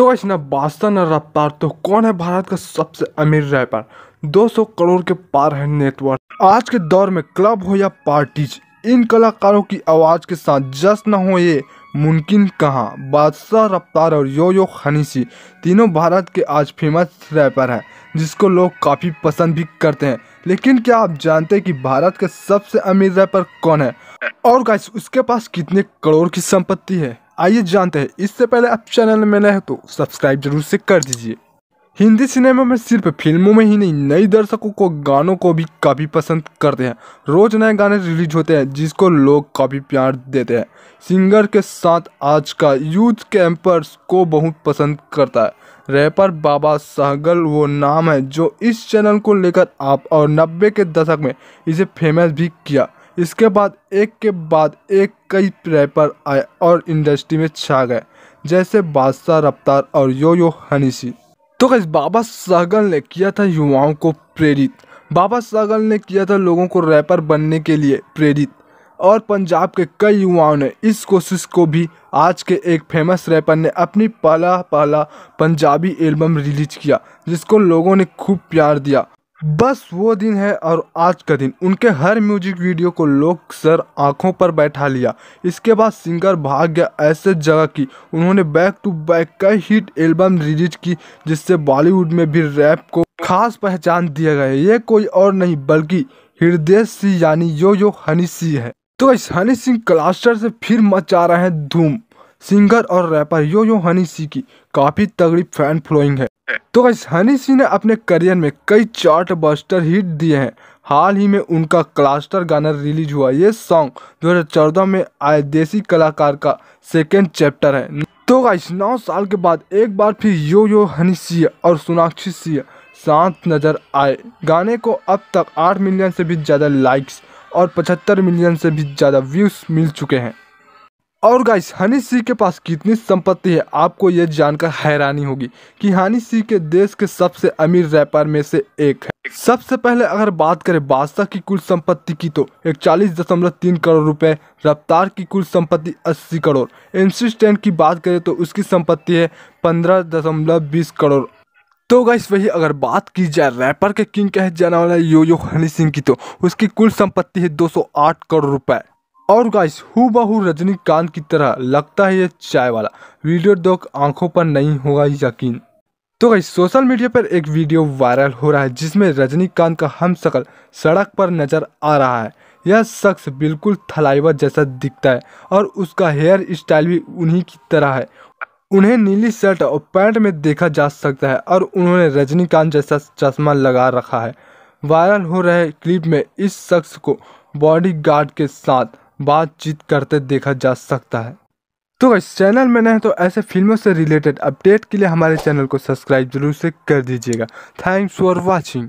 तो वैसे ना बादशाह न रफ्तार तो कौन है भारत का सबसे अमीर रैपर 200 करोड़ के पार है नेटवर्क आज के दौर में क्लब हो या पार्टीज इन कलाकारों की आवाज़ के साथ जश्न हो ये मुमकिन कहाँ बादशाह रफ्तार और यो यो खनीसी तीनों भारत के आज फेमस रैपर हैं जिसको लोग काफ़ी पसंद भी करते हैं लेकिन क्या आप जानते हैं कि भारत का सबसे अमीर रैपर कौन है और उसके पास कितने करोड़ की संपत्ति है आइए जानते हैं इससे पहले आप चैनल में नए तो सब्सक्राइब जरूर से कर दीजिए हिंदी सिनेमा में सिर्फ फिल्मों में ही नहीं नई दर्शकों को गानों को भी काफ़ी पसंद करते हैं रोज़ नए गाने रिलीज होते हैं जिसको लोग काफ़ी प्यार देते हैं सिंगर के साथ आज का यूथ कैंपर्स को बहुत पसंद करता है रैपर बाबा सहगल वो नाम है जो इस चैनल को लेकर आप और नब्बे के दशक में इसे फेमस भी किया इसके बाद एक के बाद एक कई रैपर आए और इंडस्ट्री में छा गए जैसे बादशाह रफ्तार और यो यो हनीसी तो कैसे बाबा सहगल ने किया था युवाओं को प्रेरित बाबा सहगल ने किया था लोगों को रैपर बनने के लिए प्रेरित और पंजाब के कई युवाओं ने इस कोशिश को भी आज के एक फेमस रैपर ने अपनी पहला पहला पंजाबी एल्बम रिलीज किया जिसको लोगों ने खूब प्यार दिया बस वो दिन है और आज का दिन उनके हर म्यूजिक वीडियो को लोग सर आंखों पर बैठा लिया इसके बाद सिंगर भाग गया ऐसे जगह की उन्होंने बैक टू बैक कई हिट एल्बम रिलीज की जिससे बॉलीवुड में भी रैप को खास पहचान दिया गया ये कोई और नहीं बल्कि हृदय सिंह यानी यो यो हनी सिंह है तो इस हनी सिंह क्लास्टर से फिर मचा रहे हैं धूम सिंगर और रैपर यो यो हनी सिंह की काफ़ी तगड़ी फैन फ्लोइंग है तो गाइस हनी सिंह ने अपने करियर में कई चार्ट बस्टर हिट दिए हैं हाल ही में उनका क्लास्टर गाना रिलीज हुआ ये सॉन्ग 2014 में आए देसी कलाकार का सेकेंड चैप्टर है तो गाइस नौ साल के बाद एक बार फिर यो यो हनी सिंह और सोनाक्षी सिंह शांत नजर आए गाने को अब तक आठ मिलियन से भी ज़्यादा लाइक्स और पचहत्तर मिलियन से भी ज़्यादा व्यूज़ मिल चुके हैं और गाइस हनी सिंह के पास कितनी संपत्ति है आपको ये जानकर हैरानी होगी कि हनी सिंह के देश के सबसे अमीर रैपर में से एक है सबसे पहले अगर बात करें बादशाह की कुल संपत्ति की तो एक चालीस दशमलव तीन करोड़ रुपए रफ्तार की कुल संपत्ति अस्सी करोड़ इंसिस्टेंट की बात करें तो उसकी संपत्ति है पंद्रह दशमलव बीस करोड़ तो गाइस वही अगर बात की जाए रैपर के किंग कहे जाने वाला यो यो हनी सिंह की तो उसकी कुल संपत्ति है दो करोड़ रुपए और गाइस हु रजनीकांत की तरह लगता है ये चाय वाला वीडियो दो आंखों पर नहीं होगा यकीन तो गाइस सोशल मीडिया पर एक वीडियो वायरल हो रहा है जिसमें रजनीकांत का हम सड़क पर नज़र आ रहा है यह शख्स बिल्कुल थलाइवा जैसा दिखता है और उसका हेयर स्टाइल भी उन्हीं की तरह है उन्हें नीली शर्ट और पैंट में देखा जा सकता है और उन्होंने रजनीकांत जैसा चश्मा लगा रखा है वायरल हो रहे क्लिप में इस शख्स को बॉडीगार्ड के साथ बातचीत करते देखा जा सकता है तो इस चैनल में नहीं तो ऐसे फिल्मों से रिलेटेड अपडेट के लिए हमारे चैनल को सब्सक्राइब जरूर से कर दीजिएगा थैंक्स फॉर वॉचिंग